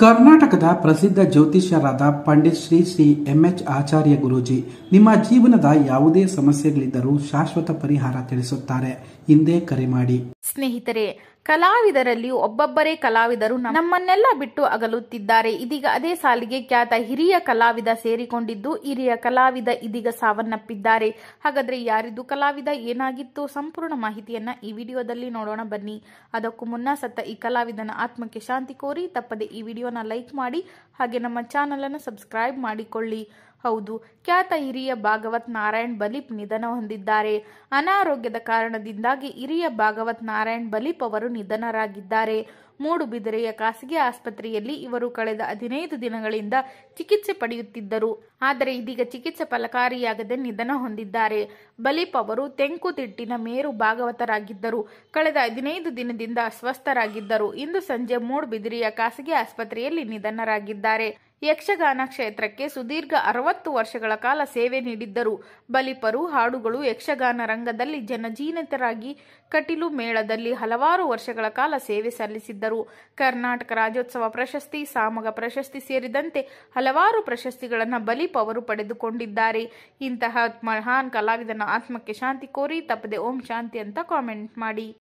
ಕರ್ನಾಟಕದ ಪ್ರಸಿದ್ಧ ಜ್ಯೋತಿಷ್ಯರಾದ ಪಂಡಿತ್ ಶ್ರೀ ಶ್ರೀ ಎಚ್ ಆಚಾರ್ಯ ಗುರೂಜಿ ನಿಮ್ಮ ಜೀವನದ ಯಾವುದೇ ಸಮಸ್ಯೆಗಳಿದ್ದರೂ ಶಾಶ್ವತ ಪರಿಹಾರ ತಿಳಿಸುತ್ತಾರೆ ಹಿಂದೆ ಕರೆ ಮಾಡಿ ಸ್ನೇಹಿತರೆ ಕಲಾವಿದರಲ್ಲಿ ಒಬ್ಬೊಬ್ಬರೇ ಕಲಾವಿದರು ನಮ್ಮನ್ನೆಲ್ಲ ಬಿಟ್ಟು ಅಗಲುತ್ತಿದ್ದಾರೆ ಇದೀಗ ಅದೇ ಸಾಲಿಗೆ ಖ್ಯಾತ ಹಿರಿಯ ಕಲಾವಿದ ಸೇರಿಕೊಂಡಿದ್ದು ಹಿರಿಯ ಕಲಾವಿದ ಇದೀಗ ಸಾವನ್ನಪ್ಪಿದ್ದಾರೆ ಹಾಗಾದ್ರೆ ಯಾರಿದ್ದು ಕಲಾವಿದ ಏನಾಗಿತ್ತು ಸಂಪೂರ್ಣ ಮಾಹಿತಿಯನ್ನ ಈ ವಿಡಿಯೋದಲ್ಲಿ ನೋಡೋಣ ಬನ್ನಿ ಅದಕ್ಕೂ ಮುನ್ನ ಸತ್ತ ಈ ಕಲಾವಿದನ ಆತ್ಮಕ್ಕೆ ಶಾಂತಿ ಕೋರಿ ತಪ್ಪದೆ ಈ ವಿಡಿಯೋನ ಲೈಕ್ ಮಾಡಿ ಹಾಗೆ ನಮ್ಮ ಚಾನಲ್ ಅನ್ನು ಸಬ್ಸ್ಕ್ರೈಬ್ ಮಾಡಿಕೊಳ್ಳಿ ಹೌದು ಖ್ಯಾತ ಹಿರಿಯ ಭಾಗವತ್ ನಾರಾಯಣ್ ಬಲಿಪ್ ನಿಧನ ಹೊಂದಿದ್ದಾರೆ ಅನಾರೋಗ್ಯದ ಕಾರಣದಿಂದಾಗಿ ಹಿರಿಯ ಭಾಗವತ್ ನಾರಾಯಣ್ ಬಲಿಪ್ ಅವರು ನಿಧನರಾಗಿದ್ದಾರೆ ಮೂಡುಬಿದಿರೆಯ ಖಾಸಗಿ ಆಸ್ಪತ್ರೆಯಲ್ಲಿ ಇವರು ಕಳೆದ ಹದಿನೈದು ದಿನಗಳಿಂದ ಚಿಕಿತ್ಸೆ ಪಡೆಯುತ್ತಿದ್ದರು ಆದರೆ ಇದೀಗ ಚಿಕಿತ್ಸೆ ಫಲಕಾರಿಯಾಗದೆ ನಿಧನ ಹೊಂದಿದ್ದಾರೆ ಬಲೀಪ್ ಅವರು ತೆಂಕುತಿಟ್ಟಿನ ಮೇರು ಭಾಗವತರಾಗಿದ್ದರು ಕಳೆದ ಹದಿನೈದು ದಿನದಿಂದ ಅಸ್ವಸ್ಥರಾಗಿದ್ದರು ಇಂದು ಸಂಜೆ ಮೂಡುಬಿದಿರೆಯ ಖಾಸಗಿ ಆಸ್ಪತ್ರೆಯಲ್ಲಿ ನಿಧನರಾಗಿದ್ದಾರೆ ಯಕ್ಷಗಾನ ಕ್ಷೇತ್ರಕ್ಕೆ ಸುದೀರ್ಘ ಅರವತ್ತು ವರ್ಷಗಳ ಕಾಲ ಸೇವೆ ನೀಡಿದ್ದರು ಬಲಿಪರು ಹಾಡುಗಳು ಯಕ್ಷಗಾನ ರಂಗದಲ್ಲಿ ಜನಜೀನಿತರಾಗಿ ಕಟೀಲು ಮೇಳದಲ್ಲಿ ಹಲವಾರು ವರ್ಷಗಳ ಕಾಲ ಸೇವೆ ಸಲ್ಲಿಸಿದ್ದರು ಕರ್ನಾಟಕ ರಾಜ್ಯೋತ್ಸವ ಪ್ರಶಸ್ತಿ ಸಾಮಗ ಪ್ರಶಸ್ತಿ ಸೇರಿದಂತೆ ಹಲವಾರು ಪ್ರಶಸ್ತಿಗಳನ್ನು ಬಲಿಪ್ ಅವರು ಪಡೆದುಕೊಂಡಿದ್ದಾರೆ ಇಂತಹ ಮಹಾನ್ ಕಲಾವಿದನ ಆತ್ಮಕ್ಕೆ ಶಾಂತಿ ಕೋರಿ ತಪ್ಪದೆ ಓಂ ಶಾಂತಿ ಅಂತ ಕಾಮೆಂಟ್ ಮಾಡಿ